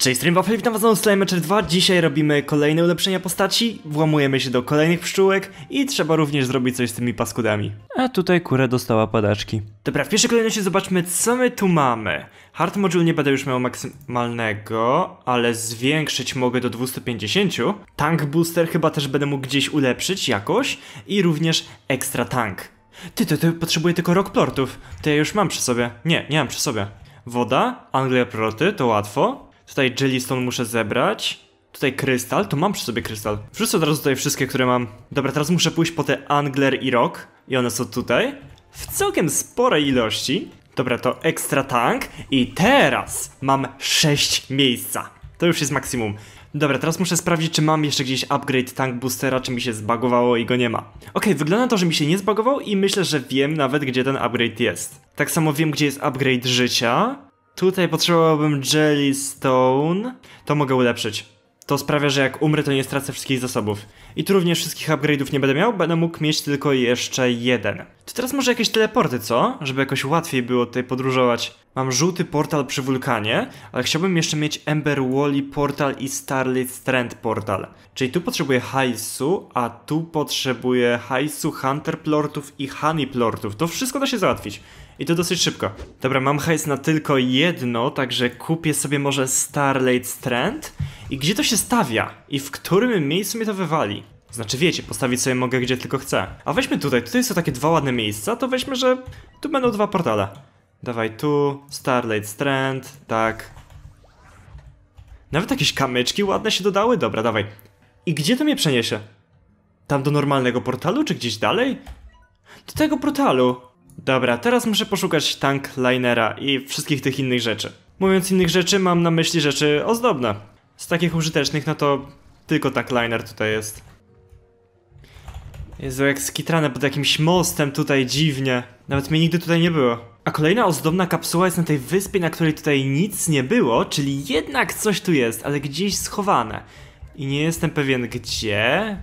Cześć Streamwafel, witam was na Slimecher 2. Dzisiaj robimy kolejne ulepszenia postaci, włamujemy się do kolejnych pszczółek i trzeba również zrobić coś z tymi paskudami. A tutaj kurę dostała padaczki. Dobra, w pierwszej kolejności zobaczmy co my tu mamy. Hard Module nie będę już miał maksymalnego, ale zwiększyć mogę do 250. Tank Booster chyba też będę mógł gdzieś ulepszyć jakoś i również Extra Tank. Ty, to, to potrzebuję tylko Rock portów. To ja już mam przy sobie. Nie, nie mam przy sobie. Woda, Anglia Proty, to łatwo. Tutaj Jellystone muszę zebrać. Tutaj krystal, to mam przy sobie krystal. Wrzucę od razu tutaj wszystkie, które mam. Dobra, teraz muszę pójść po te Angler i Rock. I one są tutaj. W całkiem sporej ilości. Dobra, to ekstra tank. I teraz mam 6 miejsca. To już jest maksimum. Dobra, teraz muszę sprawdzić, czy mam jeszcze gdzieś upgrade tank boostera, czy mi się zbagowało i go nie ma. Okej, okay, wygląda to, że mi się nie zbagował i myślę, że wiem nawet, gdzie ten upgrade jest. Tak samo wiem, gdzie jest upgrade życia. Tutaj potrzebowałbym Jellystone. To mogę ulepszyć. To sprawia, że jak umrę, to nie stracę wszystkich zasobów. I tu również wszystkich upgrade'ów nie będę miał, będę mógł mieć tylko jeszcze jeden. To teraz może jakieś teleporty, co? Żeby jakoś łatwiej było tutaj podróżować. Mam żółty portal przy wulkanie, ale chciałbym jeszcze mieć Ember Wally portal i Starlit Strand portal. Czyli tu potrzebuję hajsu, a tu potrzebuję hajsu, Hunter plortów i Honey plortów. To wszystko da się załatwić. I to dosyć szybko. Dobra, mam hajs na tylko jedno, także kupię sobie może Starlight Strand. I gdzie to się stawia? I w którym miejscu mnie to wywali? Znaczy wiecie, postawić sobie mogę gdzie tylko chcę. A weźmy tutaj, tutaj są takie dwa ładne miejsca, to weźmy, że tu będą dwa portale. Dawaj tu, Starlight Strand, tak. Nawet jakieś kamyczki ładne się dodały, dobra, dawaj. I gdzie to mnie przeniesie? Tam do normalnego portalu, czy gdzieś dalej? Do tego portalu. Dobra, teraz muszę poszukać tank linera i wszystkich tych innych rzeczy. Mówiąc innych rzeczy, mam na myśli rzeczy ozdobne. Z takich użytecznych, no to tylko tank liner tutaj jest. Jezu, jak skitrane pod jakimś mostem tutaj dziwnie. Nawet mnie nigdy tutaj nie było. A kolejna ozdobna kapsuła jest na tej wyspie, na której tutaj nic nie było, czyli jednak coś tu jest, ale gdzieś schowane. I nie jestem pewien gdzie...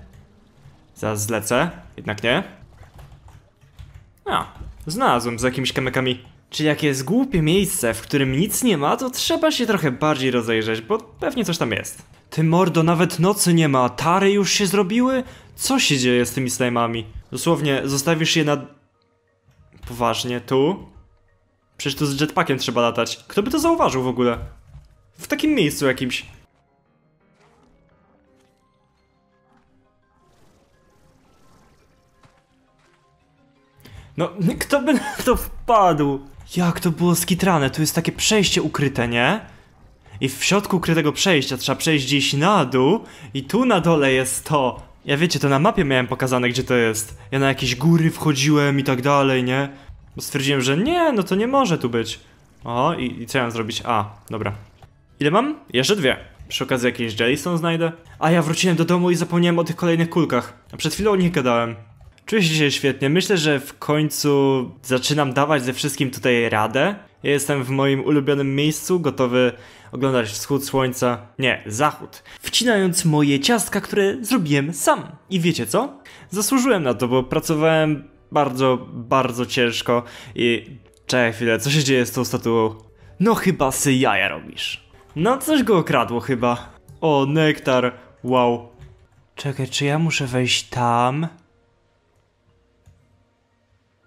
Zaraz zlecę, jednak nie. No, Znalazłem z jakimiś kamykami. Czy jakieś jest głupie miejsce, w którym nic nie ma, to trzeba się trochę bardziej rozejrzeć, bo pewnie coś tam jest. Ty mordo, nawet nocy nie ma, tary już się zrobiły? Co się dzieje z tymi slajmami? Dosłownie, zostawisz je na... Poważnie, tu? Przecież tu z jetpackiem trzeba latać. Kto by to zauważył w ogóle? W takim miejscu jakimś. No, kto by na to wpadł? Jak to było skitrane, tu jest takie przejście ukryte, nie? I w środku ukrytego przejścia trzeba przejść gdzieś na dół i tu na dole jest to. Ja wiecie, to na mapie miałem pokazane, gdzie to jest. Ja na jakieś góry wchodziłem i tak dalej, nie? Bo stwierdziłem, że nie, no to nie może tu być. O, i, i co ja mam zrobić? A, dobra. Ile mam? Jeszcze dwie. Przy okazji jakieś Jellystone znajdę. A ja wróciłem do domu i zapomniałem o tych kolejnych kulkach. A przed chwilą o nich gadałem. Czuję się dzisiaj świetnie. Myślę, że w końcu zaczynam dawać ze wszystkim tutaj radę. Ja jestem w moim ulubionym miejscu, gotowy oglądać wschód słońca. Nie, zachód. Wcinając moje ciastka, które zrobiłem sam. I wiecie co? Zasłużyłem na to, bo pracowałem bardzo, bardzo ciężko i... Czekaj chwilę, co się dzieje z tą statuą? No chyba sy jaja robisz. No coś go okradło chyba. O, nektar. Wow. Czekaj, czy ja muszę wejść tam?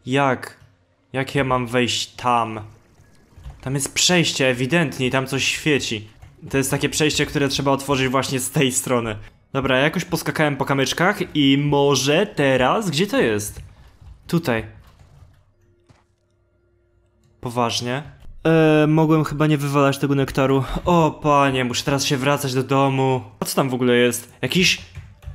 Jak? Jak ja mam wejść tam? Tam jest przejście ewidentnie tam coś świeci. To jest takie przejście, które trzeba otworzyć właśnie z tej strony. Dobra, ja jakoś poskakałem po kamyczkach i może teraz... Gdzie to jest? Tutaj. Poważnie? Eee, mogłem chyba nie wywalać tego nektaru. O panie, muszę teraz się wracać do domu. A co tam w ogóle jest? Jakiś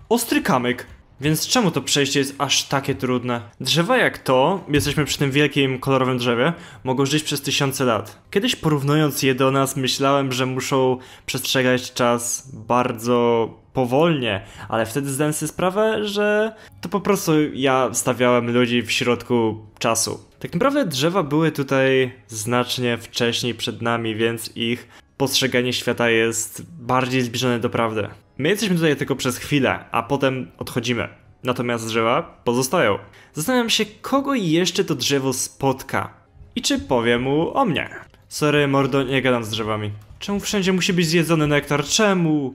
ostry kamyk. Więc czemu to przejście jest aż takie trudne? Drzewa jak to, jesteśmy przy tym wielkim kolorowym drzewie, mogą żyć przez tysiące lat. Kiedyś porównując je do nas, myślałem, że muszą przestrzegać czas bardzo powolnie, ale wtedy zdałem sobie sprawę, że to po prostu ja stawiałem ludzi w środku czasu. Tak naprawdę drzewa były tutaj znacznie wcześniej przed nami, więc ich postrzeganie świata jest bardziej zbliżone do prawdy. My jesteśmy tutaj tylko przez chwilę, a potem odchodzimy. Natomiast drzewa pozostają. Zastanawiam się, kogo jeszcze to drzewo spotka. I czy powie mu o mnie. Sorry, mordo, nie gadam z drzewami. Czemu wszędzie musi być zjedzony nektar? Czemu?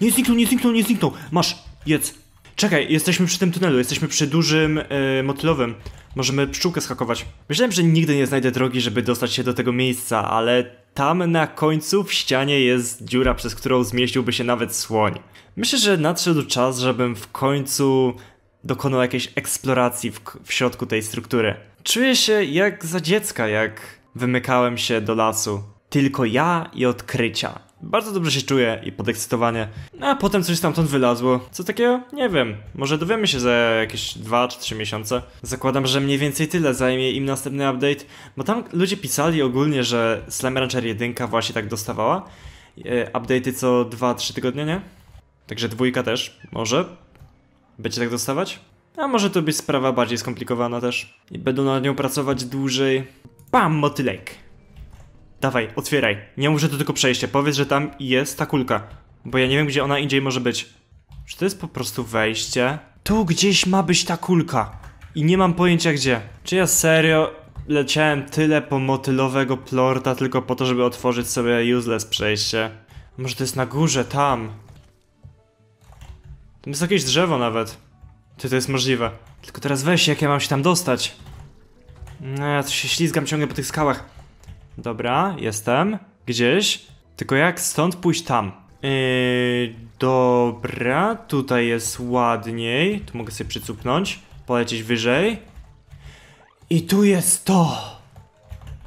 Nie zniknął, nie zniknął, nie zniknął. Masz, jedz. Czekaj, jesteśmy przy tym tunelu, jesteśmy przy dużym yy, motylowym. Możemy pszczółkę skakować. Myślałem, że nigdy nie znajdę drogi, żeby dostać się do tego miejsca, ale tam na końcu w ścianie jest dziura, przez którą zmieściłby się nawet słoń. Myślę, że nadszedł czas, żebym w końcu dokonał jakiejś eksploracji w, w środku tej struktury. Czuję się jak za dziecka, jak wymykałem się do lasu. Tylko ja i odkrycia. Bardzo dobrze się czuję i podekscytowanie. No a potem coś stamtąd wylazło. Co takiego? Nie wiem. Może dowiemy się za jakieś 2 czy 3 miesiące. Zakładam, że mniej więcej tyle zajmie im następny update, bo tam ludzie pisali ogólnie, że Slam Rancher 1 właśnie tak dostawała. E, update'y co 2-3 tygodnie, nie? Także dwójka też. Może? Będzie tak dostawać? A może to być sprawa bardziej skomplikowana też. I będą nad nią pracować dłużej. Pam, motylek! Dawaj, otwieraj. Nie muszę to tylko przejście. Powiedz, że tam jest ta kulka. Bo ja nie wiem, gdzie ona indziej może być. Czy to jest po prostu wejście? Tu gdzieś ma być ta kulka. I nie mam pojęcia gdzie. Czy ja serio leciałem tyle po motylowego plorta tylko po to, żeby otworzyć sobie useless przejście? Może to jest na górze, tam. Tam jest jakieś drzewo nawet. Czy to jest możliwe. Tylko teraz weź, jak ja mam się tam dostać? No, ja to się ślizgam ciągle po tych skałach. Dobra, jestem. Gdzieś. Tylko jak stąd pójść tam? Yy, dobra, tutaj jest ładniej. Tu mogę sobie przycupnąć. Polecieć wyżej. I tu jest to!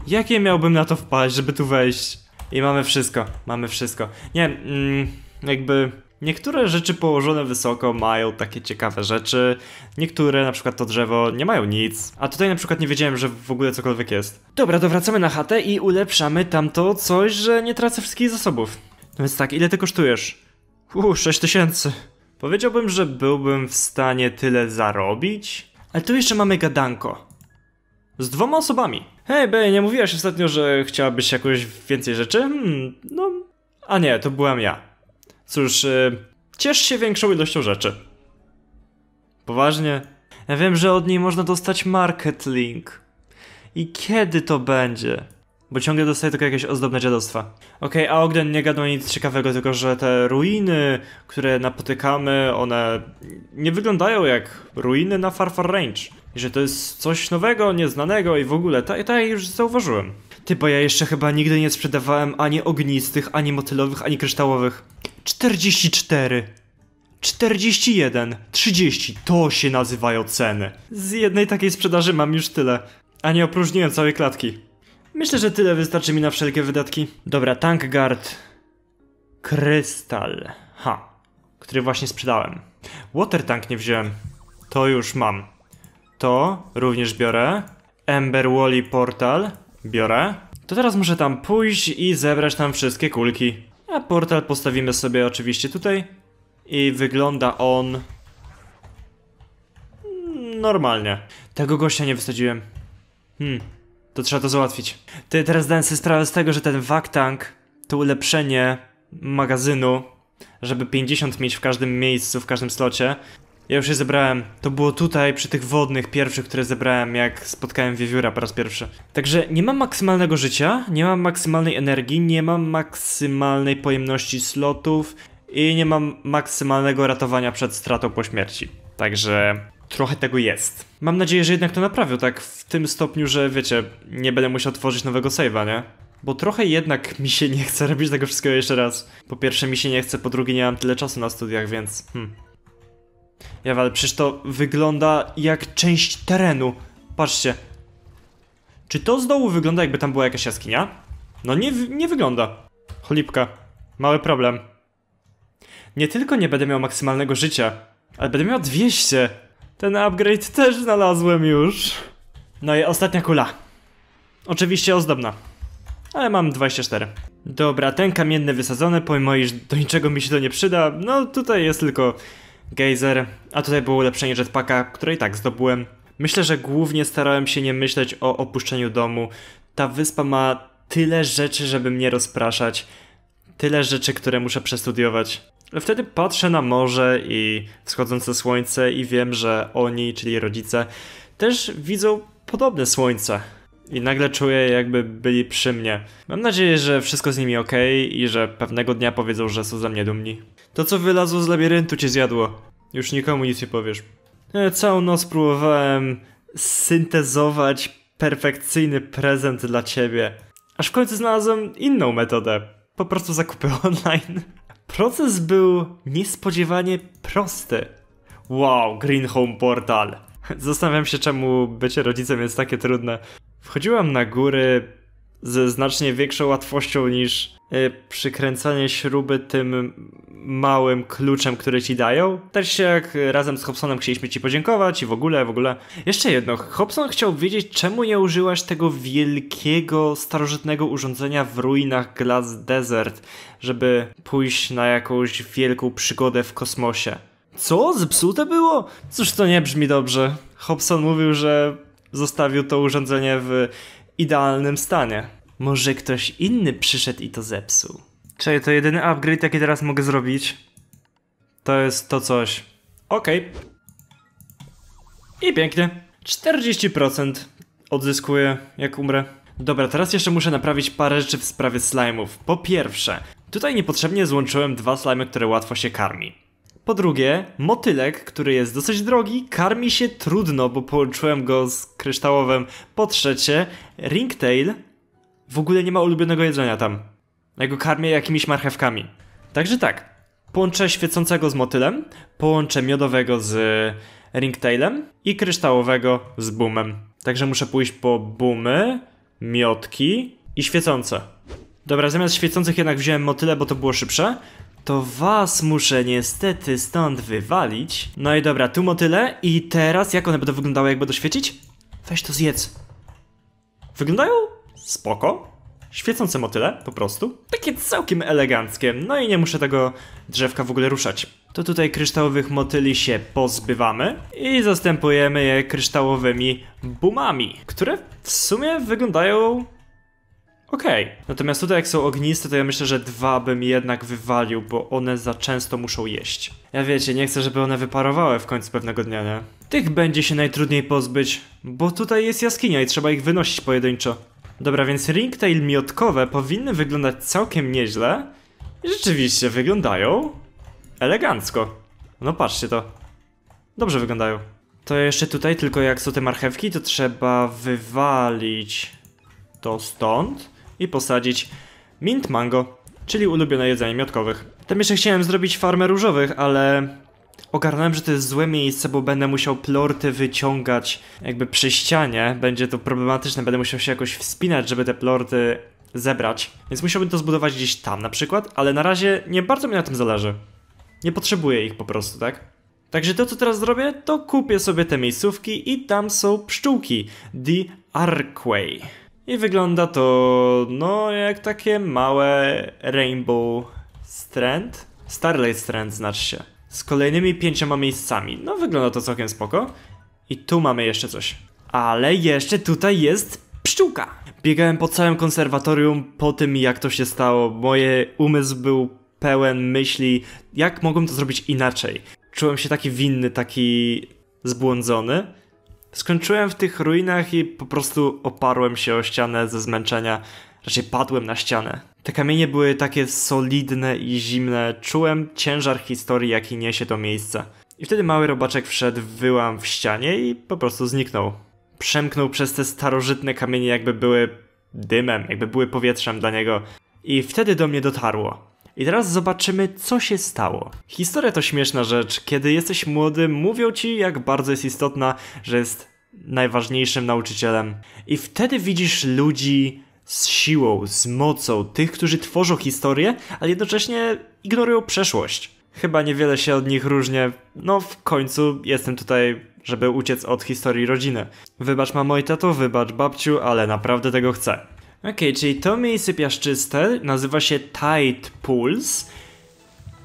Jakie miałbym na to wpaść, żeby tu wejść? I mamy wszystko, mamy wszystko. Nie, mm, jakby Niektóre rzeczy położone wysoko mają takie ciekawe rzeczy, niektóre, na przykład to drzewo, nie mają nic, a tutaj na przykład nie wiedziałem, że w ogóle cokolwiek jest. Dobra, to wracamy na chatę i ulepszamy tamto coś, że nie tracę wszystkich zasobów. No więc tak, ile ty kosztujesz? Uuu, 6000. Powiedziałbym, że byłbym w stanie tyle zarobić, ale tu jeszcze mamy gadanko. Z dwoma osobami. Hej, Bey, nie mówiłaś ostatnio, że chciałabyś jakoś więcej rzeczy? Hmm, no... A nie, to byłam ja. Cóż, y, ciesz się większą ilością rzeczy. Poważnie? Ja wiem, że od niej można dostać market link. I kiedy to będzie? Bo ciągle dostaję tylko jakieś ozdobne dziadostwa. Okej, okay, a Ogden nie gadał nic ciekawego, tylko że te ruiny, które napotykamy, one nie wyglądają jak ruiny na far far Range. I że to jest coś nowego, nieznanego i w ogóle, tak ta już zauważyłem. Ty, bo ja jeszcze chyba nigdy nie sprzedawałem ani ognistych, ani motylowych, ani kryształowych. 44. 41. 30. To się nazywają ceny. Z jednej takiej sprzedaży mam już tyle. A nie opróżniłem całej klatki. Myślę, że tyle wystarczy mi na wszelkie wydatki. Dobra, tank guard. Krystal. Ha. Który właśnie sprzedałem. Water tank nie wziąłem. To już mam. To również biorę. Ember Wally Portal. Biorę. To teraz muszę tam pójść i zebrać tam wszystkie kulki. A portal postawimy sobie oczywiście tutaj. I wygląda on... Normalnie. Tego gościa nie wysadziłem. Hmm. To trzeba to załatwić. Ty teraz dałem sobie sprawę z tego, że ten waktank to ulepszenie magazynu, żeby 50 mieć w każdym miejscu, w każdym slocie, ja już je zebrałem. To było tutaj, przy tych wodnych pierwszych, które zebrałem, jak spotkałem wiewióra po raz pierwszy. Także nie mam maksymalnego życia, nie mam maksymalnej energii, nie mam maksymalnej pojemności slotów i nie mam maksymalnego ratowania przed stratą po śmierci. Także trochę tego jest. Mam nadzieję, że jednak to naprawię. tak w tym stopniu, że wiecie, nie będę musiał tworzyć nowego save'a, nie? Bo trochę jednak mi się nie chce robić tego wszystkiego jeszcze raz. Po pierwsze mi się nie chce, po drugie nie mam tyle czasu na studiach, więc... Hmm. Ja, ale przecież to wygląda jak część terenu. Patrzcie. Czy to z dołu wygląda jakby tam była jakaś jaskinia? No nie, nie wygląda. Cholipka. Mały problem. Nie tylko nie będę miał maksymalnego życia, ale będę miał 200. Ten upgrade też znalazłem już. No i ostatnia kula. Oczywiście ozdobna. Ale mam 24. Dobra, ten kamienny wysadzony, pomimo iż do niczego mi się to nie przyda, no tutaj jest tylko Geyser, a tutaj było ulepszenie jetpacka, które i tak zdobyłem. Myślę, że głównie starałem się nie myśleć o opuszczeniu domu. Ta wyspa ma tyle rzeczy, żeby mnie rozpraszać. Tyle rzeczy, które muszę przestudiować. Wtedy patrzę na morze i wschodzące słońce i wiem, że oni, czyli rodzice, też widzą podobne słońce i nagle czuję, jakby byli przy mnie. Mam nadzieję, że wszystko z nimi ok i że pewnego dnia powiedzą, że są ze mnie dumni. To, co wylazło z labiryntu, cię zjadło. Już nikomu nic nie powiesz. E, całą noc próbowałem syntezować perfekcyjny prezent dla ciebie. Aż w końcu znalazłem inną metodę. Po prostu zakupy online. Proces był niespodziewanie prosty. Wow, Green Home Portal. Zastanawiam się, czemu bycie rodzicem jest takie trudne wchodziłem na góry ze znacznie większą łatwością niż e, przykręcanie śruby tym małym kluczem, który ci dają. Też się jak razem z Hobsonem chcieliśmy ci podziękować i w ogóle, w ogóle. Jeszcze jedno, Hobson chciał wiedzieć, czemu nie użyłaś tego wielkiego, starożytnego urządzenia w ruinach Glass Desert, żeby pójść na jakąś wielką przygodę w kosmosie. Co? Zepsute było? Cóż to nie brzmi dobrze. Hobson mówił, że zostawił to urządzenie w idealnym stanie. Może ktoś inny przyszedł i to zepsuł. Czyli to jedyny upgrade, jaki teraz mogę zrobić. To jest to coś. Okej. Okay. I pięknie. 40% odzyskuję, jak umrę. Dobra, teraz jeszcze muszę naprawić parę rzeczy w sprawie slajmów. Po pierwsze, tutaj niepotrzebnie złączyłem dwa slajmy, które łatwo się karmi. Po drugie, motylek, który jest dosyć drogi, karmi się trudno, bo połączyłem go z kryształowym. Po trzecie, ringtail w ogóle nie ma ulubionego jedzenia tam. Ja go karmię jakimiś marchewkami. Także tak, połączę świecącego z motylem, połączę miodowego z ringtailem i kryształowego z boomem. Także muszę pójść po boomy, miotki i świecące. Dobra, zamiast świecących jednak wziąłem motyle, bo to było szybsze to was muszę niestety stąd wywalić. No i dobra, tu motyle i teraz jak one będą wyglądały, jak będą świecić? Weź to zjedz. Wyglądają spoko. Świecące motyle, po prostu. Takie całkiem eleganckie. No i nie muszę tego drzewka w ogóle ruszać. To tutaj kryształowych motyli się pozbywamy i zastępujemy je kryształowymi bumami, które w sumie wyglądają Okej. Okay. Natomiast tutaj jak są ogniste, to ja myślę, że dwa bym jednak wywalił, bo one za często muszą jeść. Ja wiecie, nie chcę, żeby one wyparowały w końcu pewnego dnia, nie? Tych będzie się najtrudniej pozbyć, bo tutaj jest jaskinia i trzeba ich wynosić pojedynczo. Dobra, więc ringtail miotkowe powinny wyglądać całkiem nieźle. I rzeczywiście wyglądają elegancko. No patrzcie to. Dobrze wyglądają. To jeszcze tutaj, tylko jak są te marchewki, to trzeba wywalić to stąd i posadzić mint mango, czyli ulubione jedzenie miotkowych. Tam jeszcze chciałem zrobić farmę różowych, ale ogarnąłem, że to jest złe miejsce, bo będę musiał plorty wyciągać jakby przy ścianie. Będzie to problematyczne, będę musiał się jakoś wspinać, żeby te plorty zebrać. Więc musiałbym to zbudować gdzieś tam na przykład, ale na razie nie bardzo mi na tym zależy. Nie potrzebuję ich po prostu, tak? Także to, co teraz zrobię, to kupię sobie te miejscówki i tam są pszczółki. The Arkway. I wygląda to no jak takie małe Rainbow Strand, Starlight Strand znaczy się, z kolejnymi pięcioma miejscami. No wygląda to całkiem spoko. I tu mamy jeszcze coś. Ale jeszcze tutaj jest pszczółka. Biegałem po całym konserwatorium po tym jak to się stało. Moje umysł był pełen myśli, jak mogłem to zrobić inaczej. Czułem się taki winny, taki zbłądzony. Skończyłem w tych ruinach i po prostu oparłem się o ścianę ze zmęczenia. Raczej padłem na ścianę. Te kamienie były takie solidne i zimne. Czułem ciężar historii, jaki niesie to miejsce. I wtedy mały robaczek wszedł w wyłam w ścianie i po prostu zniknął. Przemknął przez te starożytne kamienie, jakby były dymem, jakby były powietrzem dla niego. I wtedy do mnie dotarło. I teraz zobaczymy, co się stało. Historia to śmieszna rzecz. Kiedy jesteś młody, mówią ci, jak bardzo jest istotna, że jest najważniejszym nauczycielem. I wtedy widzisz ludzi z siłą, z mocą, tych, którzy tworzą historię, ale jednocześnie ignorują przeszłość. Chyba niewiele się od nich różnie. No, w końcu jestem tutaj, żeby uciec od historii rodziny. Wybacz mamo i tato, wybacz babciu, ale naprawdę tego chcę. Okej, okay, czyli to miejsce piaszczyste nazywa się Tide Pools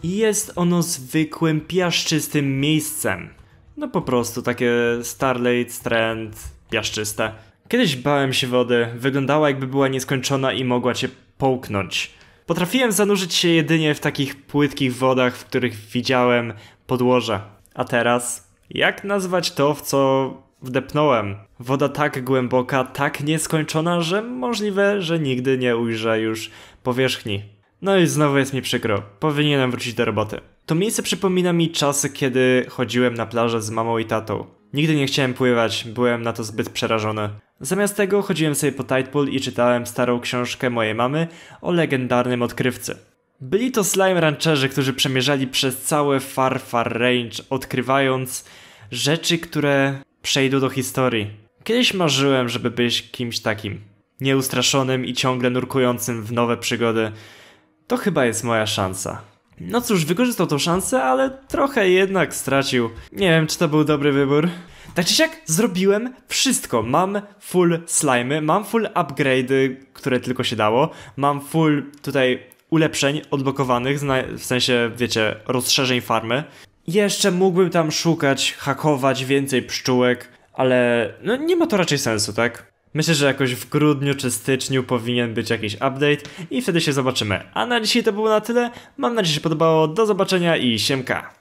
i jest ono zwykłym piaszczystym miejscem. No po prostu takie Starlight Strand piaszczyste. Kiedyś bałem się wody, wyglądała jakby była nieskończona i mogła cię połknąć. Potrafiłem zanurzyć się jedynie w takich płytkich wodach, w których widziałem podłoże. A teraz, jak nazwać to, w co wdepnąłem. Woda tak głęboka, tak nieskończona, że możliwe, że nigdy nie ujrzę już powierzchni. No i znowu jest mi przykro. Powinienem wrócić do roboty. To miejsce przypomina mi czasy, kiedy chodziłem na plażę z mamą i tatą. Nigdy nie chciałem pływać, byłem na to zbyt przerażony. Zamiast tego chodziłem sobie po Tidepool i czytałem starą książkę mojej mamy o legendarnym odkrywcy. Byli to slime rancherzy, którzy przemierzali przez całe Far Far Range, odkrywając rzeczy, które Przejdę do historii. Kiedyś marzyłem, żeby być kimś takim. Nieustraszonym i ciągle nurkującym w nowe przygody. To chyba jest moja szansa. No cóż, wykorzystał tą szansę, ale trochę jednak stracił. Nie wiem, czy to był dobry wybór. Tak czy siak, zrobiłem wszystko. Mam full slimy, mam full upgrade'y, które tylko się dało. Mam full tutaj ulepszeń odblokowanych, w sensie, wiecie, rozszerzeń farmy. Jeszcze mógłbym tam szukać, hakować więcej pszczółek, ale no nie ma to raczej sensu, tak? Myślę, że jakoś w grudniu czy styczniu powinien być jakiś update i wtedy się zobaczymy. A na dzisiaj to było na tyle. Mam nadzieję, że się podobało. Do zobaczenia i siemka!